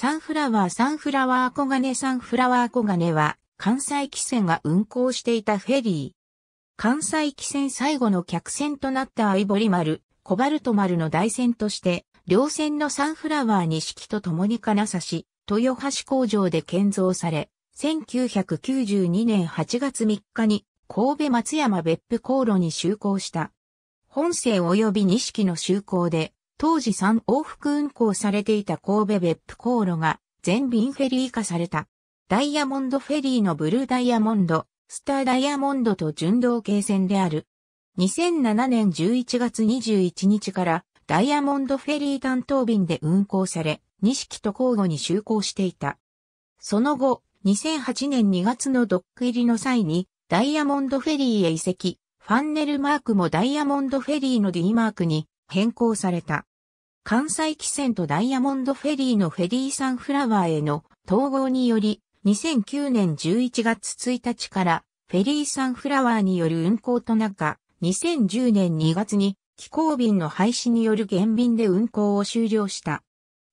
サンフラワーサンフラワー小金サンフラワー小金は関西汽船が運航していたフェリー。関西汽船最後の客船となったアイボリ丸、コバルト丸の大船として、両船のサンフラワー錦と共に金指し、豊橋工場で建造され、1992年8月3日に神戸松山別府航路に就航した。本船及び錦の就航で、当時3往復運行されていた神戸別府航路が全便フェリー化された。ダイヤモンドフェリーのブルーダイヤモンド、スターダイヤモンドと順道系線である。2007年11月21日からダイヤモンドフェリー担当便で運行され、錦と交互に就航していた。その後、2008年2月のドック入りの際に、ダイヤモンドフェリーへ移籍、ファンネルマークもダイヤモンドフェリーの D マークに変更された。関西汽船とダイヤモンドフェリーのフェリーサンフラワーへの統合により、2009年11月1日からフェリーサンフラワーによる運航となか、2010年2月に気候便の廃止による減便で運航を終了した。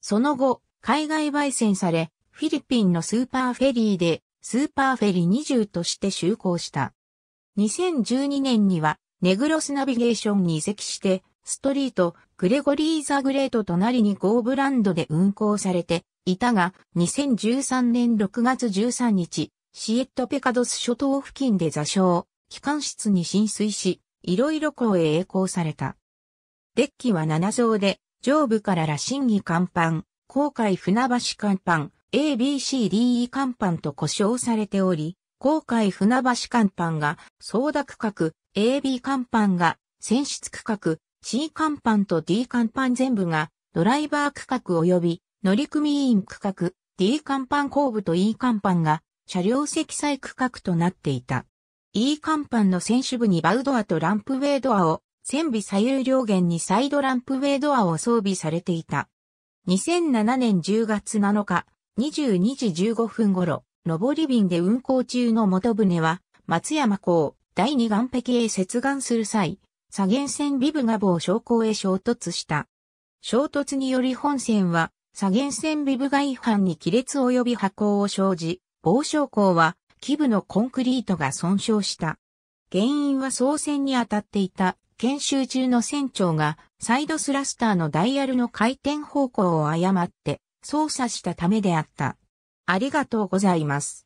その後、海外焙煎され、フィリピンのスーパーフェリーで、スーパーフェリー20として就航した。2012年には、ネグロスナビゲーションに移籍して、ストリート、グレゴリー・ザ・グレート隣にゴーブランドで運行されていたが、2013年6月13日、シエット・ペカドス諸島付近で座礁、機関室に浸水し、いろいろ港へ栄光された。デッキは7層で、上部から羅針儀甲板、航海船橋甲板、ABCDE 甲板と呼称されており、航海船橋甲板が、総田区画、AB 甲板が、船室区画、C 甲板と D 甲板全部がドライバー区画及び乗組員区画 D 甲板後部と E 甲板が車両積載区画となっていた。E 甲板の選手部にバウドアとランプウェイドアを、線尾左右両舷にサイドランプウェイドアを装備されていた。2007年10月7日、22時15分頃、上り便で運行中の元船は、松山港第二岸壁へ接岸する際、左舷線ビブガボ昇降へ衝突した。衝突により本線は左舷線ビブガ違反に亀裂及び破行を生じ、棒昇降は基部のコンクリートが損傷した。原因は総線に当たっていた研修中の船長がサイドスラスターのダイヤルの回転方向を誤って操作したためであった。ありがとうございます。